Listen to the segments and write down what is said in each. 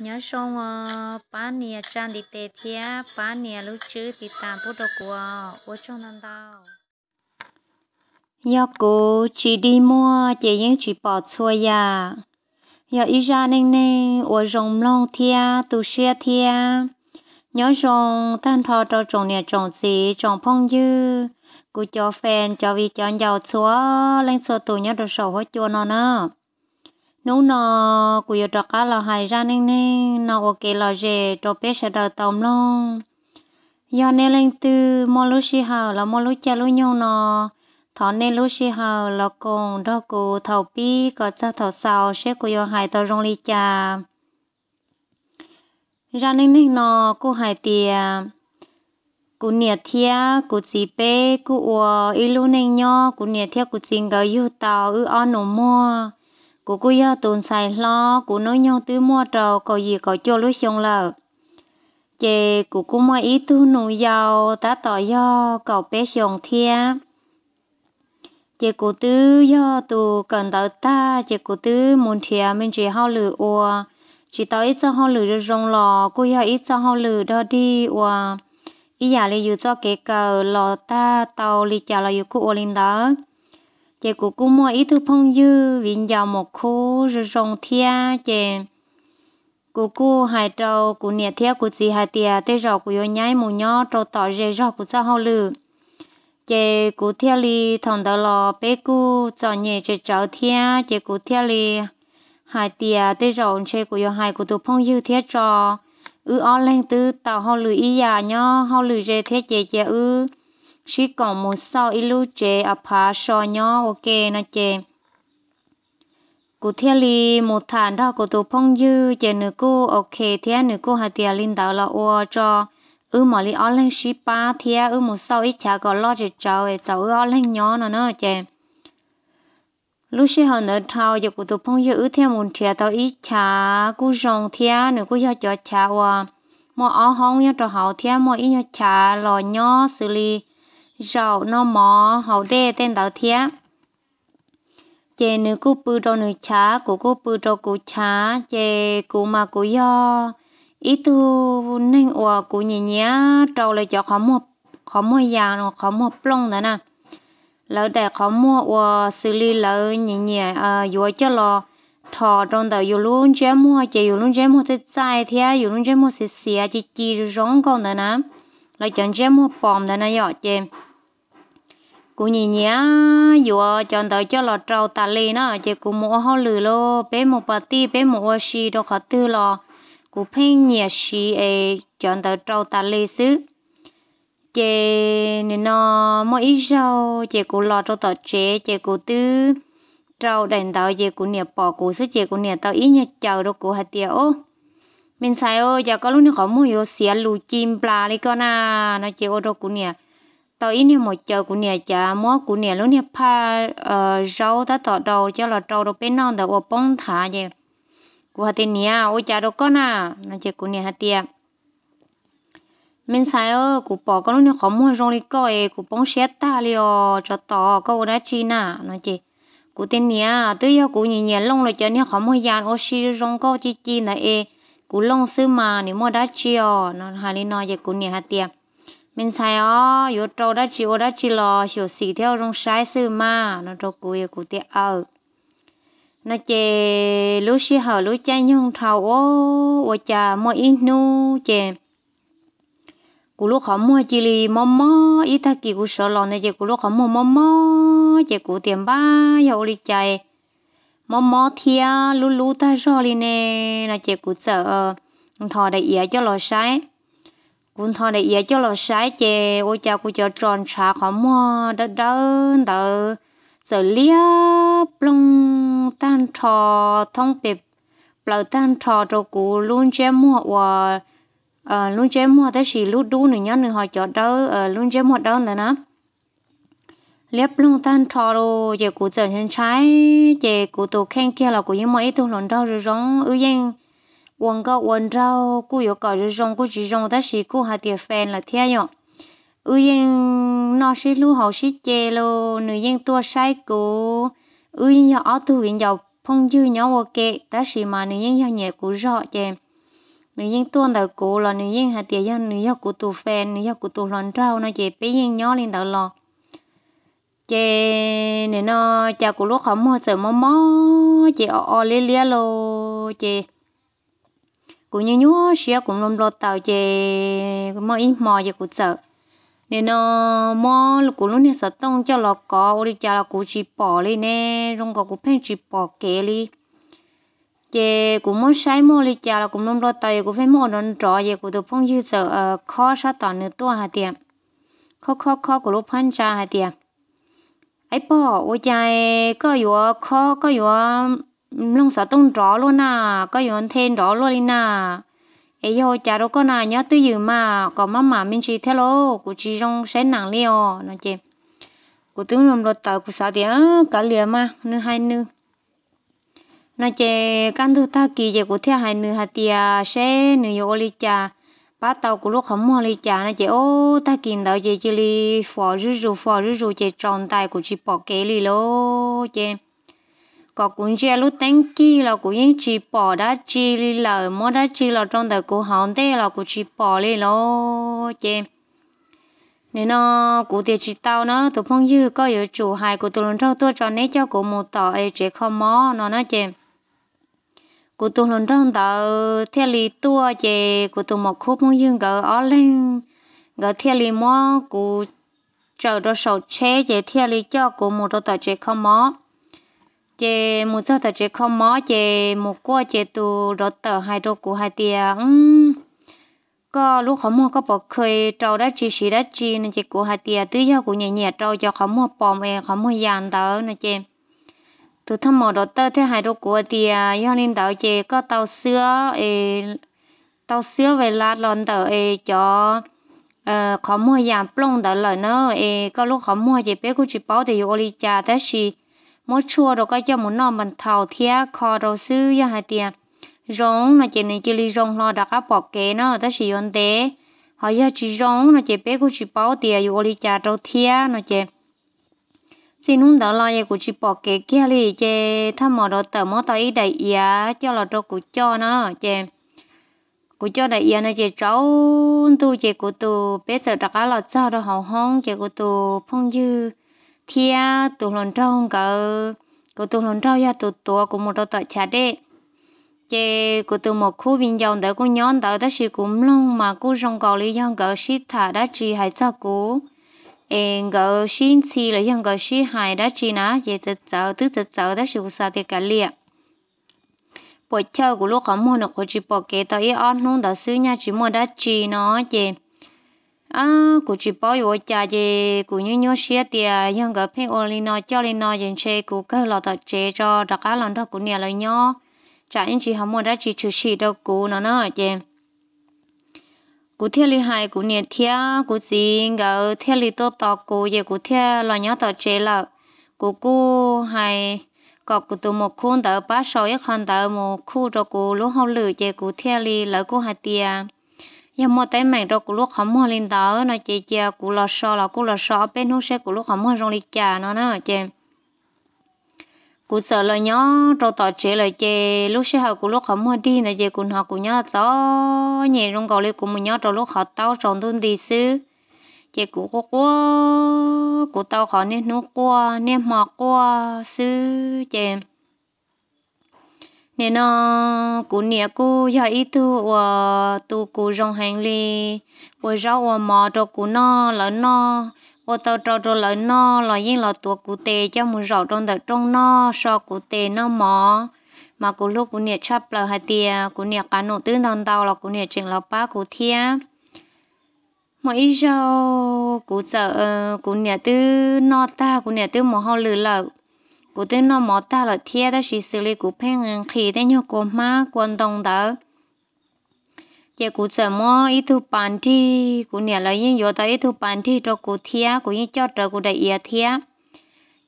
nhớ xong ba nè trang đi tè thia ba nè lúc chứ thì tạm bút đồ của ô trong năm tao nhớ cô chỉ đi mua chỉ những chỉ bỏ xôi ya nhớ ý ra nên nè ô rồng long thia tu xe thia nhớ rồng tan thọ cho trồng nè trồng gì trồng phong dư cô cho phèn cho vì cho giàu xóa lên xóa tù nhớ đồ sầu hết chua nó nữa nú nó của yo trọ lo lò hài ra nên nên nó ok lo dễ trọ bé sẽ đào tôm luôn do nên lên từ mò lú xí hào là mò lú cha lú nhau nó thọ nên lú xí hào là cùng đó cụ thầu bi có cha thầu sau sẽ của yo hài tao rong ly cha ra nên nên nó cô hài tiề cú nia thia cú chỉ bé cú ua ilu nên nhau cú nia thia cú chính gấu yêu tàu ư on nó mua cô cô ya tồn xài lo cô nói nhau tứ mua trò có gì có cho lối xong lờ chị cô cô mua ít thứ nụ giàu tá tỏ do cậu bé xong thia chị cô tứ do tù cần tới ta chị cô tứ muốn thia mình chỉ hao lử ua chỉ tới ít cho hao lử rồi rong lò cô ya ít cho hao lử đó đi ua ý giả là dù cho kẻ cờ lò ta tàu lì chả là dù cô ô linh đó chị cô cũng mua ít thứ phong dư vì vào một khu rồi rong thia chị cô cô hai trâu cô nhẹ theo cô chị hai tia tê rò cô yêu nhái mù nhó trâu tỏ rê rò cô sao hậu lử chị cô theo li thằng đó lò bé cô cho nhẹ chị cháu theo chị cô theo li hai tia tê rò chị cô yêu hai cô tụ phong dư theo trò ư ó lên tư tàu hậu lử ý già nhó hậu lử rê theo chị chị ư chỉ còn một sau ilu chế à phá sò nhỏ ok na chế. Cô thia li một thản đó cô tụ phong dư chế nữ cô ok thia nữ cô hà tia linh đạo là ô cho. Ừ mà li ở lên ship ba thia ừ một sau ít chả có lo chế cháu ấy cháu ở lên nhỏ nó nó chế lúc xưa họ nợ thao giờ cụ tụ phong giờ ứ theo một chia tao ít trà cụ rong thia nữa cô giờ cho cháu hoa mò ó hong giờ cho họ thia mò ít giờ trà lò nhỏ xử lý rau nó mò hậu đê tên đào thía chè nữ cú bự trâu nữ chá cú cú bự trâu cú chá chè cú mà cú yo ít tu nên ủa cú nhẹ nhẹ trâu lại cho khó mua khó mua già nó khó mua plong đó nè lỡ để khó mua ủa xử lý lỡ nhẹ nhẹ à ờ, vừa cho lo thọ trong tờ yêu luôn chế mua chè yêu luôn chế mua sẽ sai thế yêu luôn chế mua sẽ xìa chỉ chỉ rong con đó nè lại chẳng chế mua bom đó nè dọ chè cú nhì nhá vừa chọn tới cho lọ trâu tà lì nó chỉ cú mua hoa lử lô bé một bà ti bé mua xì đồ khó tư lò, cú phim nhẹ xì ê chọn tới trâu tà lì xứ chế nên nó mỗi ít sau chế cú lọ trâu tỏ chế chế cú tư trâu đành tao chế cú nhẹ bỏ cú xứ chế cú nhẹ tao ít nhẹ chờ đồ cú hạt tiệu mình xài ô, giờ có lúc nó khó mua yếu xía lù chim bà đi con à nó chế ô đồ cú nhẹ tao ít nhiều một chờ của nè cha mua của nè lúc nè pa ờ, rau ta tọt đầu cho là trâu đầu bên non đã ô bông thả vậy của hạt tiền nhà ô cha đâu có na nó chơi của nhà hạt tiền mình sai ơ của bỏ con lúc nè khó mua rong đi coi của bông xét ta liò cho tỏ có ở đã chi na nó chơi của tiền nhà tới giờ của nhà nhà lông rồi cho nhà khó mua giàn ô xì rong có chi chi e của lông xứ mà nếu mua đã chi nó hà lý nói vậy của nhà hạt tiền mình sai ó yo trâu đã chịu đã chỉ lò chiều xì theo rong sai sư ma nó trâu cùi cùi tiếc ở nó chè lú xí hở lú chay như hông thầu ô ô chà mua ít nu chè cú lúc họ mua chì lì mò mò ít ta kỳ cú sợ lò này chè cú lúc họ mua mò mò chè cú tiền ba hậu lì chạy, mò mò thia lú lú ta rồi lì nè nó chè cú sợ thò đại ỉa cho lò sai cũng thôi để ý cho là sai chè ôi cha cũng cho tròn xà khó mua đỡ đỡ, đỡ giờ lia plong tan trò thông bẹp lỡ tan trò cho cụ luôn che mua và à, ờ, luôn che mua thế thì lút, đu nữa nhá nữa họ cho đỡ, à, luôn che mua đỡ nữa nè lép luôn tan trò rồi giờ cụ giờ nên trái giờ cụ tổ khen kia là cụ những mấy tôi lần đâu rồi giống ư danh wang ga wang rao ku yo ka ri rong ku ji rong ta shi ku ha tie fen la thia yo ư yên nó sẽ lưu hậu sĩ chê lô nữ yên tua sai cũ ư yên nhỏ ó phong dư nhỏ ok ta mà nữ yên nhỏ nhẹ cũ rõ chè nữ yên tua đầu cũ là nữ yên hạt tiền do nữ do của tù phèn nữ do của tù lòn trâu nó chè bé yên nhỏ lên đầu lò chè nữ nó cha của lúc họ mua sợ mò mò chè ọ ọ lê lê lô chè cũng như nhúa xia cũng lom lo tàu chè mò ít mò chè ờ, cũng sợ nên nó mò cũng lúc này sợ tông cho lọt có ô đi chả là cũng chỉ bỏ đi nè rong có cũng phèn chỉ bỏ kệ đi chè cũng mò sai mò đi chả là cũng lom lo tàu cũng phải mò nó trọ chè cũng được phong như sợ ờ, khó sát tỏ nửa tua hà tiệm khó khó khó của lúc phanh ra hà tiệm ấy bỏ ô chai có yếu khó có yếu lòng sợ tông rõ luôn à có yon thêm rõ luôn đi nà ấy giờ chả đâu có nà nhớ tư dự mà có má mà mình chỉ thế lô cụ chỉ trong sẽ nặng liều nói chị cụ tướng làm lột tờ cụ sợ thì cả lìa mà nữ hai nữ nói chị căn thứ ta kỳ chị cụ theo hai nữ hai tia sẽ nữ yêu ly cha ba tàu của lúc không mua ly cha nói chị ô ta kỳ đầu chị chỉ ly phò rú rú phò rú rú chị tròn tay của chị bỏ kế ly lô chị có cũng chia lúc tính kỹ là cũng những chỉ bỏ đã chỉ đi là mỗi đã chỉ là trong đời cũng hỏng thế là cũng chỉ bỏ đi lo chị nên nó cụ thể chỉ tao nó tụi phong dư có yếu chủ hài của tụi lần trâu tôi cho nên cho cụ một tỏ ấy chỉ không mó nó nói chị cụ tụi lần trâu tao theo lý tua chị cụ tụi một khúc phong dương gỡ ó lên gỡ theo lý mó cụ chờ cho sầu chế chị theo lý cho cụ một đôi tỏ chị không mó chè một sao thật chè không mó chè một qua chè tu rốt tờ hai rô của hai tiếng có lúc khó mua có bỏ khơi trâu đã chi xí đã chi nên chè của hai tia tứ do của nhẹ nhẹ trâu cho khó mua bòm e khó mua dàn tờ nè chè từ thăm mỏ rốt tờ thế hai rô của tia do nên tàu chè có tàu sữa e tàu sữa về lát lon tờ e cho ờ mua dàn plong tờ lời nó e có lúc khó mua chè bé của chị bảo thì ô ly cha mỗi chua rồi có cho muốn nó mình thầu thía kho đầu sư cho hai tiền rong là chị này chỉ li rong lo đặt áp bỏ kế nó ta chỉ yon tế họ giờ chị rong là chị bé của chỉ bảo tiền dù oli trả đầu thía nó chị xin hôm đó lo của chỉ bỏ kế kia li chị tham mò đó tờ mò tao ý đầy ý cho là đâu của cho nó chị cụ cho đại yên này chị cháu tu chị cụ tu bé sợ đặc á lọt sao đó hậu hông chị cụ tu phong dư thì tụ lon trong cỡ cỡ tụ lon trong ya tụ tụ của một đôi tay chả đế chế của tụ một khu viên dòng tới của nhón tới đó chỉ cũng long mà của trong cầu lý do cỡ ship thả đã chỉ hay sao của em cỡ xin xì là do cỡ ship hay đã chỉ nó chế tự tự tự tự tự đó sự sao thì cả liệt buổi chiều của lúc họ mua nó có chỉ bỏ kế tới ăn luôn đó xứ nhà chỉ mua đã chỉ nó chế à cụ chỉ bảo yo cha je cụ như nhau xe tiề nhưng gặp phe oli nó cho lên nó dân xe cụ cái lọ tờ chế cho đặc cá lần đó cụ nhà lời nhau chả anh chỉ không muốn đã chỉ chữ xì đâu cụ nó nó chứ cụ theo lý hai cụ nhà theo cụ gì ngờ theo lý tốt tọ cụ giờ cụ theo lọ nhau tờ chế là cụ cụ hay có cụ tụ một khuôn tờ ba sáu một khuôn tờ một khu cho cụ lúc học lử je cụ theo lý là cụ hai tiề em mua tay mày đâu cũng lúc không mua lên nó chị chị cũng lo sợ là cũng lo sợ bên hút xe cũng lúc không mua rong lịch trà nó nó chị cũng sợ là nhó trâu tỏ chế là chị lúc xe học cũng lúc không mua đi là chị cũng học cũng nhớ rõ nhẹ rong cầu lên cũng mình nhớ trâu lúc học tao trồng thôn đi xứ chị cũng có của tao khó nên nó qua nên mò qua xứ chị nên nó cú nia cú giờ ít tu và tu cú rong hành li và rau và mò cho cú nó lỡ nó và tao cho cho lỡ nó là yên là tua cú tê cho một rau trong đất trong nó so cú tê nó mò mà cú lúc cú nia chắp là hai tia cú nia cá nổ tương đằng tao là cú nia chừng là ba cú thia mỗi ít rau cú sợ ờ, cú nia tư nó ta cú nia tư mò hao lử lợ bố tên nó mò ta là thiệt đó chỉ xử lý cụ phê ngang khi tên nhau cô má quan đồng đó giờ cụ sợ mò ít thu bàn thi cụ nhà là yên vô tới ít thu bàn thi cho cụ thiệt cụ yên cho trở cụ đại ia thiệt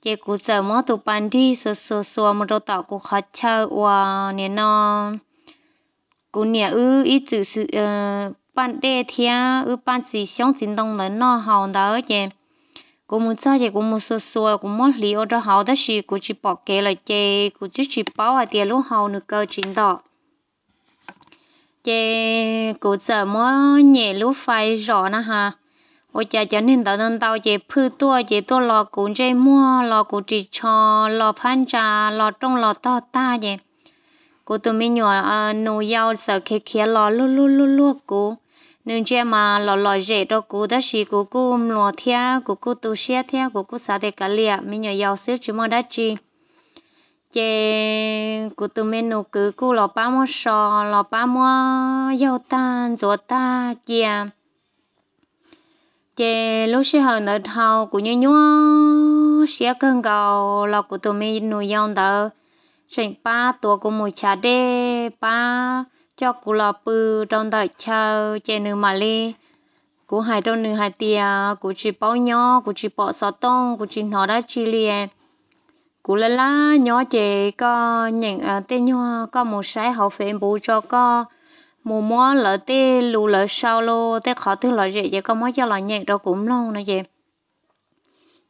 giờ cụ sợ mò thu bàn thi sờ sờ sờ mà rồi tạo cụ khó chơi và nè nó cụ nhà ư ít chữ ờ ban đê thiệt ư ban sĩ sống chính đồng lớn nó hòn đó chứ cũng muốn sao vậy cũng muốn sửa, sơ cô muốn lý ở đó hậu đó gì cô chỉ bỏ kế là chê cô chỉ chỉ bảo à tiền lúc hậu nữa cơ chính đó chê cô sợ muốn nhẹ lúc phải rõ na ha ôi cha cho nên tao nên tao chê phư tua chê tua lò cũng chê mua lò cũng chỉ cho lò phan trà lò trong lò to ta vậy cô tụi mình nhỏ ờ, nuôi yao sợ khé khé lò lu lu lu lu cô nên cho mà lò lò dễ đó cú đó xí cú cú lò thia cú cú tu xe thia cú cú xả để cả lìa mình nhờ giàu xíu chứ mà đã chi chế cú tu mình nụ cứ cú lò ba mua sò lò ba mua giàu tan rồi ta chia chế lúc xí hồi nợ thầu cú nhớ nhớ xe cơn cầu lò cú tu mình nụ giàu đó sinh ba tua cú mùi chả đê ba cho cụ lọ bự trong đời chờ chè nữ mà lê cụ hai trong nữ hai tia cụ chỉ bao nhỏ cụ chỉ bỏ sáu tông cụ chỉ nó đã chỉ liền cụ là lá nhỏ chè có nhận à, tên nhỏ có một sái hậu phim bố cho có mù mua lỡ tê lù lỡ sao lô tê khó thứ lỡ dễ dễ có mối cho lỡ nhận đâu cũng lâu nữa vậy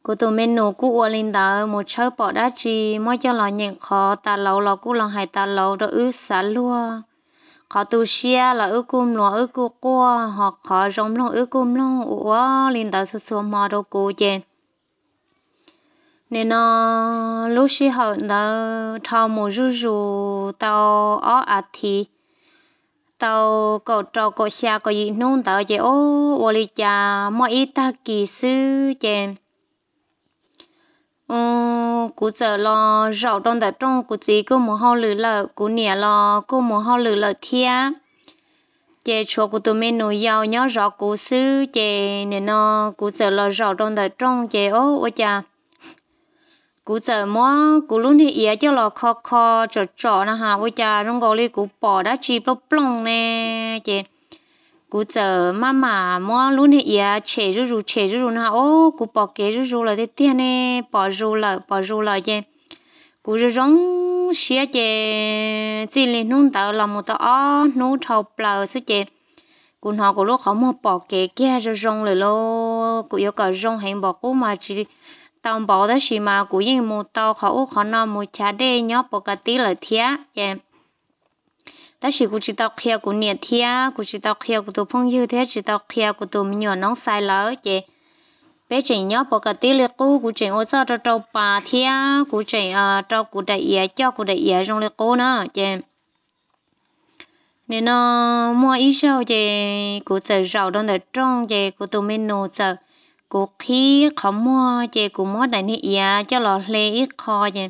cô tụi mình nụ cú ua lên đó một chơi bỏ đá chi mối cho lò nhận khó tà lâu lò cú lò hai tà lâu đó ư xả lua họ tu xia là ước cùng lo ước cú qua họ họ rong lo ước cùng lo ủa liền tạo số số mà đâu cô chê nên nó ờ, lúc xí họ nó thao mù rú rú tao ó à thì tao cậu trâu cậu xa cậu gì nôn tao chê ô ô lì cha mọi ít ta kỳ sư chê cú giờ lo rau đông đã trong cú gì cô mồ hôi lử là cú nè lo cô mồ hôi lử là thia chè chùa cú tôi mới nuôi giàu nhớ rõ cú sư chè nè nó cú giờ lo rau đông đã trong chè ô ô cha cú giờ mua cú luôn thì ý cho lo khó khó trò trò nha ha ô cha trong gò li cú bỏ đã chi plong plong nè chè cú giờ mama mua luôn này ya chè rú rú chè rú rú na ô cú bỏ kế rú rú là thế tiền này bỏ rú là bỏ rú là gì cú rú rong xía chè chỉ lên nung tàu làm một tao ó nung thầu bờ xí chè cú họ cú lúc không mua bỏ kế kia rú rong rồi lô cú yêu cầu rong hẹn bỏ cú mà chỉ tao bỏ đó xí mà cú yên một tàu khó khó nào một chả đê nhóc bỏ cả tí là thiá chè 但是我知道 kia của cứ chỉ cô 知道 kia cứ tôi phong như thế 知道 kia cứ tôi mình nhỏ nóng sai lỡ vậy bé trẻ nhỏ bỏ cả tí liệt cô của trẻ ô sao cho cháu bà thia cứ trẻ à cháu cứ đại ý cho cứ đại ý trong liệt cô nữa vậy nên nó mua ít sao vậy cứ sợ rào đông để trong vậy cứ tôi mình nô sợ cứ khí khó mua vậy cứ mua đại này ý cho lọ lê ít kho vậy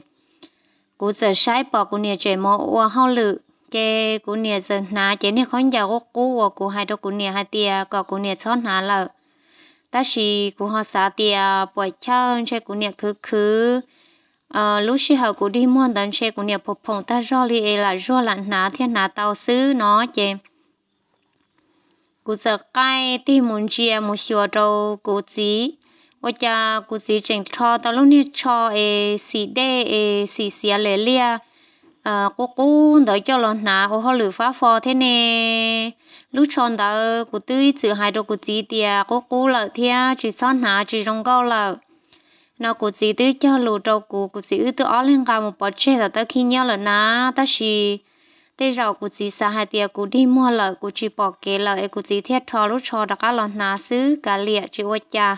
cứ sợ sai bỏ cứ nhà trẻ mua ô hao lự chế cú nia sơn na chế nia khón giàu gốc cú và cú hai đứa cú nia hai tia có cú nia chón hà là ta chỉ cú họ xã tia bởi chân chế cú nia khứ khứ ờ lúc xí hậu cú đi mua đàn chế cú nia phục phong ta do li e là do lặn ná thiên ná tàu xứ nó chế cú sợ cay thì muốn chia một xíu đâu cú chỉ và cha cú chỉ chỉnh cho tao lúc nia cho e xì đê e xì xì lề lia Ờ, cô cô đợi cho lần nào ô họ lử phá phò thế nè lúc chọn đó cô tư chữ hai đồ cô chỉ tiề cô cô lỡ thia chỉ son nào chỉ rong cao lỡ nó cô chỉ tư cho lù trâu cô cô chỉ ư tư ó lên cao một bậc che là ta khi nhớ lỡ na ta chỉ tê rào cô chỉ sa hai tiề cô đi mua lỡ cô chỉ bỏ kế lỡ cô chỉ thiết thò lúc chọn đó cả lần nào xứ cả liệt chỉ ô cha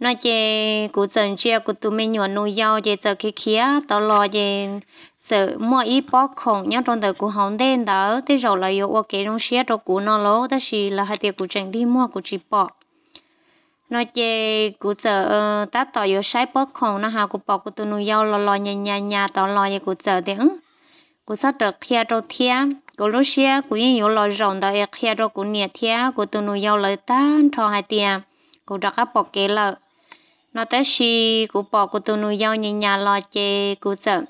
nó chê cụ dần chia cụ tụi mình nhỏ nuôi dao chê chơi kia kia tao lo chê sợ mua ít bó không nhá trong đời cụ hóng đen đó thế rồi là yêu ok trong xe trong cụ nó lố đó xì là hai tiệc của chẳng đi mua của chị bỏ nó chê cụ giờ ta tỏ yêu sai bó không nó hà của bỏ của tụi nuôi dao lo lo nhà nhà nhà tao lo chê cụ giờ tiếng cụ sắp được kia trong thia cụ lúc xe cụ yên yêu lo rộng đó kia trong cụ nhẹ thia của tụi nuôi dao lời tan cho hai tiệc cụ đặt các bọc kế lợi nó tới xì cụ bỏ cụ tụ nuôi dâu như nhà lo chê cụ sợ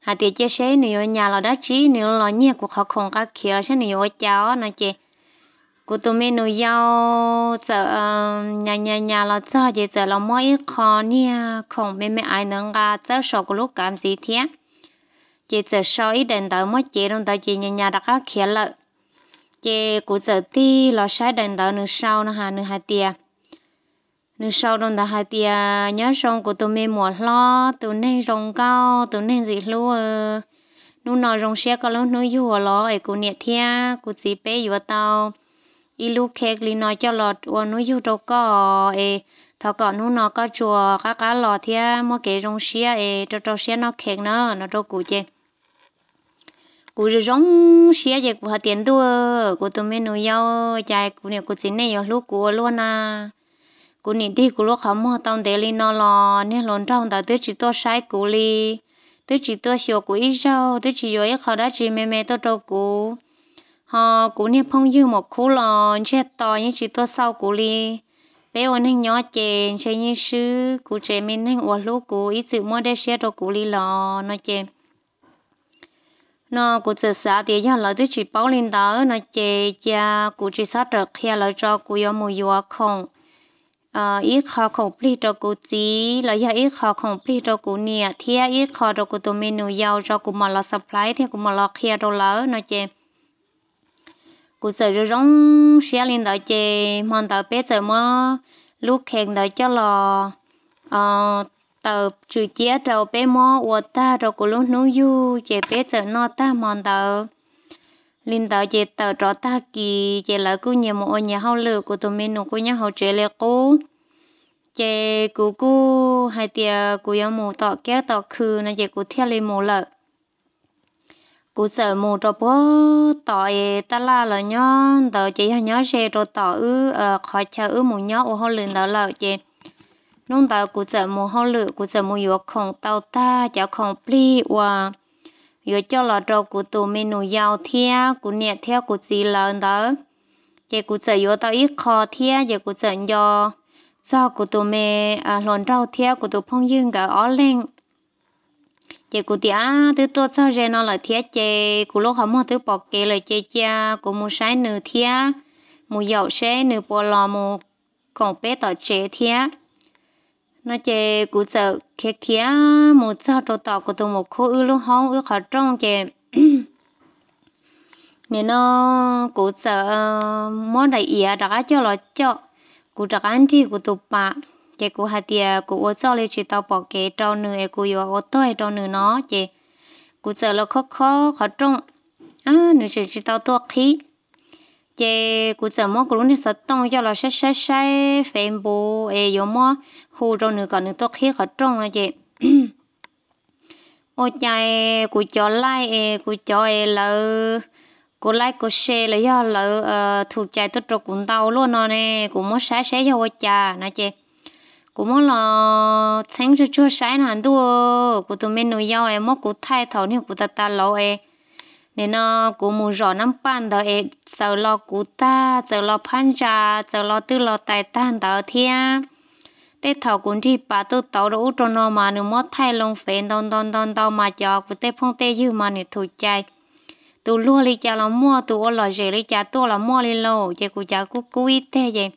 hà tiệt chia sẻ nụ nhà lo đã chí nếu lo nhẹ cụ khó khổng các kia sẽ nụ cháu nó chê cụ tụ mê nuôi dâu sợ ờ, nhà nhà nhà lo cho chê sợ lo mỗi khó nha không mê mê ai nâng ra cháu sổ cụ lúc cảm gì thế chị sợ sau ý định tới mỗi chị đồng tới chị nhà nhà đã các kia lợi chị cụ sợ ti lo sai định tới nửa sau nó hà nửa hà tiệt nếu sau đó là hai tia nhớ rong của tôi mê mùa lo tôi nên rong cao tôi nên gì luôn nu nó rong xe có lúc nuôi dù lo ấy cũng nhiệt thia cũng gì bé dù tao ít lúc khác li nói cho lọt ua nuôi dù đâu có ấy thọ cọ nu nó có chùa cá cá lò thia mua cái rong xe ấy cho cho xe nó khác nó nó cho cụ chơi cụ rồi rong xe chạy của tiền tua cụ tôi mới nuôi yêu chạy cụ nhiều cụ chính này yêu lúc của luôn à cú nhìn đi cú lúc khó mua tông để lên nó lo nên lon trong ta tứ chỉ tôi sai cú li tứ chỉ tôi xíu cú ít rau tứ chỉ rồi khó đã chỉ mẹ mẹ tôi cho cú họ cú nên phong dư một cú lon chết to như chỉ tôi sau cú li bé ôn hình nhỏ chèn chơi như sư cú trẻ mình hình uổng lúc cú ít sự mua để xe trâu cú li lò nó chèn nó cú chỉ xã thì giờ lại tôi chỉ bảo lên đó nó chè cha cú chỉ sát được khi lại cho cú có mua yêu không ờ ít khó khổng pli cho cô chí ít khó khổng pli cho cô nè ít khó cho cô menu giàu cho cô supply thế cô mà là kia đâu lỡ nói chê rong xe lên đó chê mòn tờ bé sợ mơ lúc khen đó cho là ờ tờ trừ chia trâu bé mò uo ta cho cô lúc nấu du chê ta mòn tờ linh đạo chế tờ trò ta kỳ chế là cú nhà một nhà hậu lửa của tụi mình nó cú nhà hậu chế là cú chế cú cú hai tia cú yêu mù tọ kéo tọ khư nó chế cú theo lên mù lợ cú sợ mù trọ bó tọ e ta la là nhó tọ chế hay nhó xe trọ tọ ư ờ khỏi chờ ư mù nhó ô hậu lửa đó là chế nông tàu cú sợ mù hậu lửa cú sợ mù yếu không tàu ta chả không pli và yo cho là trâu của tụ mình nụ giàu thea của nhẹ theo của gì là đó giờ của sợ yo tao ít khó thea giờ của sợ yo do của tụ mẹ à lọn trâu thea của tụ phong dương cả ó lên chị cụ tia thứ tốt sao rồi nó là thiết chị cụ lúc họ mua thứ bỏ kê là chị cha cụ mua sai nửa thiết mua dầu xe nửa bò lò mua còn bé tỏ chế thiết nó chè cụ sợ khé khía một sao trâu tọ của tụi một khô ư lúc hóng ư khó trong chè nên nó cụ sợ ờ, món đại ỉa đã à, cho lo cho cụ trả ăn chị cụ tụi bà chè cụ hạt tiề cụ ô sao lấy chỉ tao bỏ kẹ trâu nửa cụ yêu ô tôi e trâu nửa nó chè cụ sợ lo khó khó khó trong à nửa chỉ chỉ tao tua khí chè cụ sợ món cụ lúc này sợ tông cho lo sai sai sai phèn bù ê yo mò hồ rồi nữa còn nữa tóc hết cả trong là chị ôi chạy của chó lai của chó là cô lái cô xe là do là ờ, thuộc chạy tất trục cũng tàu luôn nó nè cũng muốn sáng sáng cho hoa trà nè chị cũng muốn là sáng cho chua sáng hẳn đua của tụi mình nuôi nhau em mất của thay thầu nếu của ta ta lâu em nên nó của mù rõ năm pan đó em sợ lo của ta sợ lo phan trà sợ lo tư lo tài tan đó thiên tế thảo cũng đi bà tôi tàu đồ út nó mà nếu mất thay lòng phèn đòn đòn đòn đòn mà cho với tế phong tế dư mà nếu thủ chạy tụ lúa li cha là mua tụ ô lò rể li cha tụ là mua li lô chị cụ cha cụ cụ ít thế vậy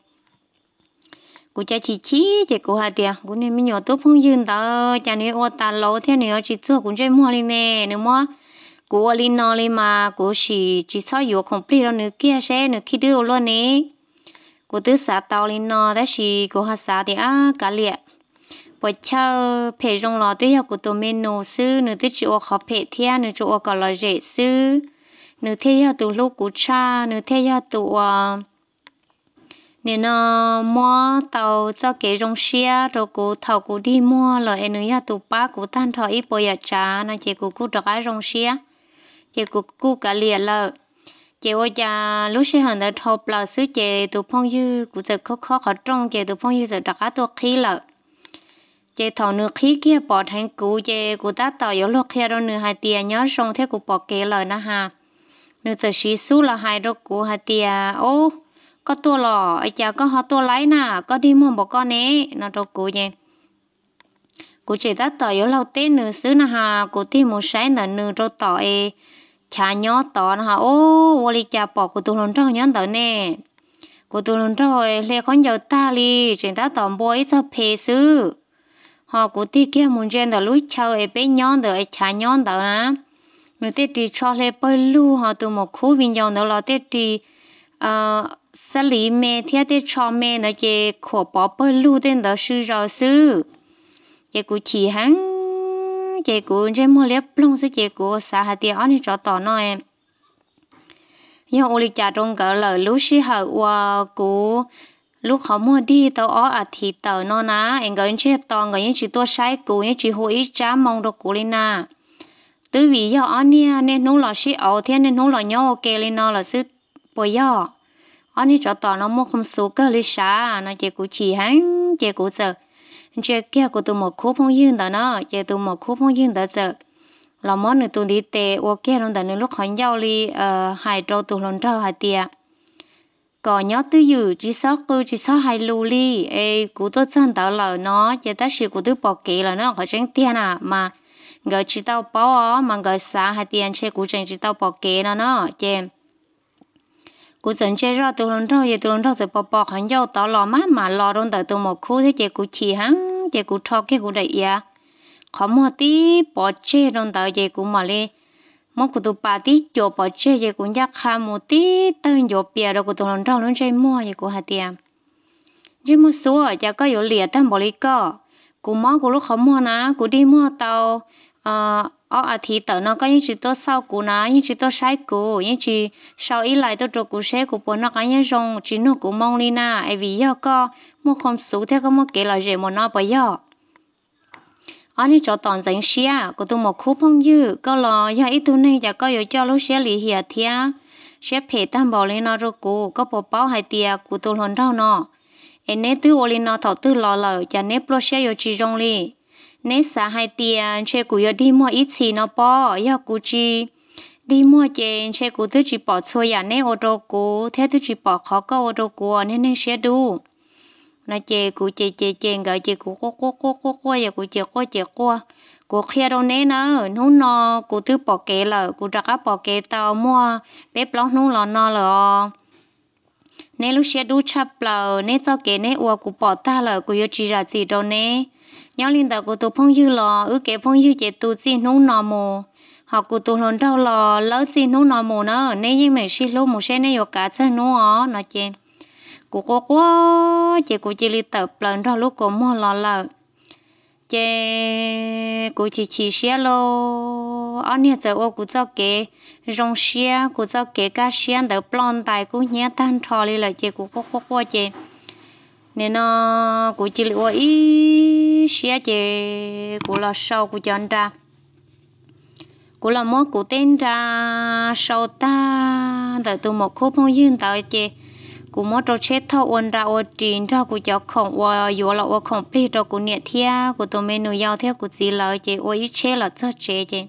cụ cha chỉ chỉ chị cụ hà tiệt cụ nên mình nhỏ tụ phong dư đó cha nếu ô ta lô thế nếu chỉ tụ cũng chơi mua li nè nếu mua cụ ở li nó li mà cụ chỉ chỉ sao yếu complete đâu nếu kia sẽ nếu khi đưa luôn nè cô tứ xã tàu lên nó đã chỉ cô hát xã thì à cả liệt bởi chào phê rong lò tới học của tôi mình nô sư nữ tới ô khó phê thea nữ ô có lò rễ sư nữ thế học từ lúc của cha nữ thế học từ nên nó mua tàu cho cái rong xe rồi cô thầu cô đi mua rồi nữ học từ ba cô tan thọ ít bây giờ cha nó chỉ cô cô được cái rong xe chỉ cô cô cả liệt là chị ơi cha lúc xưa hàng đã thọ là sứ chị tụ phong dư cũng sẽ khó khó khó trong chị tụ phong sẽ đặt đã tụ khí lợ chị thọ nửa khí kia bỏ thành cũ chị cũng đã tỏ yếu lúc kia đâu nửa hai tia nhớ xong thế cũng bỏ kế lời na ha nửa sẽ xí xú là hai đâu cũ hai tia ô có tua lò ai cha có họ tua lấy nà có đi mua bỏ con nè nó đâu cũ nhỉ cụ chỉ đã tỏ yếu lâu tết nửa xứ na ha cụ thì một sáng là nửa đâu tỏ ấy cha nhó to nó ha ô vô li cha bỏ của tôi luôn cho nhón tới nè cô tôi luôn rồi lê con giờ ta li trên ta tòm bôi cho phê sư họ cô ti kia muốn trên đó lối chơi ấy bé nhón đó ấy cha nhón đó nè người tết đi cho lê bơi lu họ từ một khu vinh dòng đó là tết đi ờ xử lý mẹ theo tết cho mẹ nó chỉ khổ bỏ bơi lu tên đó sư rồi sư vậy cô chị hắn anh chị cụ trên mua lép lông số chị cũ xã hạt tiền anh cho tỏ nói em ô uli cha trong cỡ lời lúc xí hở qua cụ lúc họ mua đi tàu ó à thì tờ nó ná em gọi chị to gọi những chị tua sai cụ những chị hủy trá mong được cụ lên na tứ vị do anh nha nên nấu lò xí ẩu thế nên nấu lò nhau ok lên nó là sư bồi do anh cho tỏ nó mua không số cơ lý xá nó chị cũ chỉ hắn chị cũ giờ giờ kia của tụi một khúc phong yên đó nó giờ tụi một khúc phong yên đó giờ là món nữa tụi đi tệ ô kia luôn đó nữa lúc hỏi nhau đi ờ hai trâu tụi lần trâu hai tia có nhớ tư dự chỉ sót cứ chỉ sót hai lù li ê cú tôi chân tạo là nó giờ ta sự của tôi bỏ kỹ là nó khỏi tránh tiền à mà người chỉ tao bỏ mà người xa hai tiền chơi cú tránh chỉ tao bỏ kỹ nó nó chém cú sân chơi ra từ lần đầu giờ từ lần đầu sẽ bỏ bỏ hắn giàu tỏ lò mát mà lò đông tới từ một khu thế chơi cú chỉ hắn chơi cú cho cái cú đại ya à. khó mua tí bỏ chơi đông tới chơi cú mà lên mỗi cú tụ bà tí cho bỏ chơi chơi cú nhắc khá một tí tới chỗ bia đâu cú từ lần đầu luôn chơi mua chơi cú hạt tiền chỉ mua số ở chả có yếu liệt tan bỏ lý cỏ cú mua cú lúc khó mua ná cú đi mua tàu ờ ở ờ, à thì tớ nó có những chỉ tớ sau cú nó những chỉ tớ sai cú những chỉ sau ít lại tớ trộn cú xe cú bốn nó có những rong chỉ nó cú mong đi na ai vì do co mua không số theo có mua kể là rẻ mà nó bây giờ, ở đây cho toàn dành xia, của tôi một khu phong dư có lo do ít thứ này giờ có yếu cho lúc xe lì hiệt thia xe phê tam bảo lên nó rồi cú có bộ báo hai tia cú tôi hồn đau nó em nét tư ô lên nó thọ tư lò lờ chả nét pro xe yếu chỉ rong lì nế xã hai tiền che cú yo đi mua ít xì nó bỏ yo cú chi đi mua chén che cú thứ chỉ bỏ xôi ya à, nế ô tô cú thế thứ chỉ bỏ khó có ô tô cú à, nên nên sẽ đủ nó chè cú chè chè chè gọi chè cú cô cô cô cô cô ya cú chè cô chè cô cú kia đâu nế nó nó nó cú thứ bỏ kê là cú ra cá bỏ kê tàu mua bếp lóc nó lò nó lò nế lúc sẽ đủ chập lờ nế cho kê nế ô cú bỏ ta lờ cú yo chỉ ra gì đâu nế nhớ linh đạo của tụ phong dư lò ứ kế phong dư chế tụ chi nung nò mồ họ của tụ hồn đau lò lỡ chi nung nò mồ nữa nên như mình xin lô một xe này vô cả chân nung ó nó chê cụ cô quá chế cụ chỉ li tập lần rau lúc cổ mua lò lợ chế cụ chỉ chỉ xe lô ở nhà giờ ô cụ cho kế rong xe cụ cho kế cá xe đỡ plon tài cụ nhé tan trò li là chế cụ cô cô quá chế nên nó của chị lựa ý xe chè của là sau của chọn ra của là mốt của tên ra sau ta tại từ một khúc không dưng tại chè của mốt trâu chết thâu ôn ra ô trình ra của cháu không ô yếu là ô không pli cho của nhẹ thia của tôi mê nụ giao theo của chị lợi chè ô ý chế là chết chè chè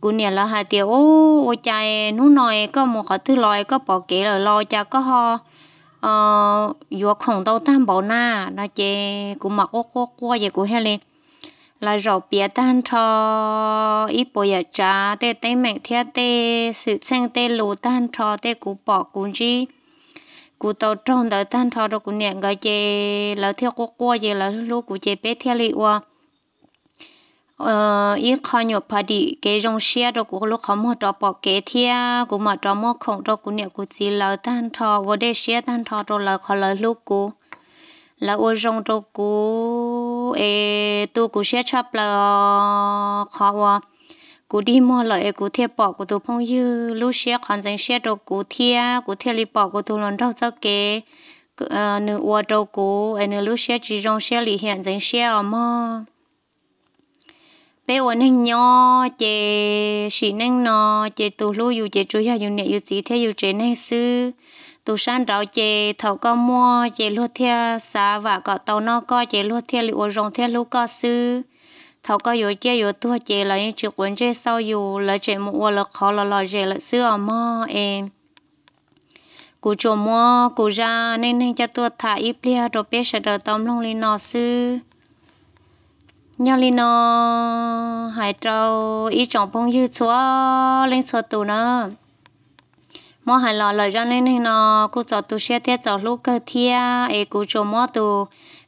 cú nè là hai tiêu ô ô chai nú nòi có một họ thứ lòi có bỏ kể là lo cha có ho ờ yo khổng tao tam bảo na na chế cũng mặc ô ô qua vậy cũng hay lên là rau bia tan cho ít bò ya cha tê tê mẹ thia tê sự sang tê lù tan cho tê cũng bỏ cũng chi cũng tao tròn tao tan cho rồi cũng nhẹ cái chế là theo qua qua vậy là lúc cũng chế bé thia li qua ý khó nhổ bà đi cái rong xe đó cũng lúc khó mua trò bỏ kế thia của mà trò mua không đó cũng nhiều cũng chỉ là tan thọ vô đây xe tan thọ đó là khó là lúc cũ là ô rong đó cũ ê tu của xe chấp là khó quá cú đi mua lại cú thiệp bỏ cú tu phong như lúc xe còn dành xe đó cú thiệp cú thiệp li bỏ cú tu lần đầu cho kế nữ ô đâu cú ai nữ lúc xe chỉ rong xe lì hiện dành xe ở mà bây ổn hình nhỏ chè xí năng nọ chè tù lu dù chè chú hiểu dù nhẹ dù gì theo dù chế năng sư tù san rào chè thầu có mua chè lu theo xa và có tàu nó có chè lu theo liệu rồng theo lu có sư thầu có dù chè dù tua chè là những chuyện quấn chè sau dù là chè mua là khó là lò chè là sư ở mò em cú chùa mua cú ra nên nên cho tua thả ít lia rồi bé sẽ đỡ tóm long lên nọ sư nhà linh nó hải trâu ý chọn phong dư chúa lên số tù nó mò hải lò lời ra nên nên nó cô chọn tù xe thiết chọn lúc cơ thia ấy cô chọn mò tù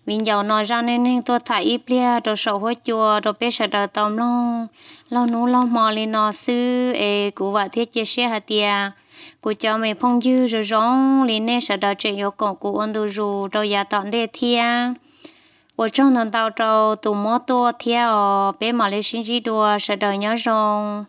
mình giàu nói ra nên nên tôi thải ít lia đồ sầu hoa chùa đồ bé sợ đờ tôm long lo nú lo mò lên nó sư ấy cô vợ thiết chia sẻ hạt tia cô cho mày phong dư rồi rong lên nên sợ đờ chuyện yêu cổ cô ôn đồ rù đồ già tọn đề thia 我从能到脚多么多天哦，别马的信息，多，是在难受。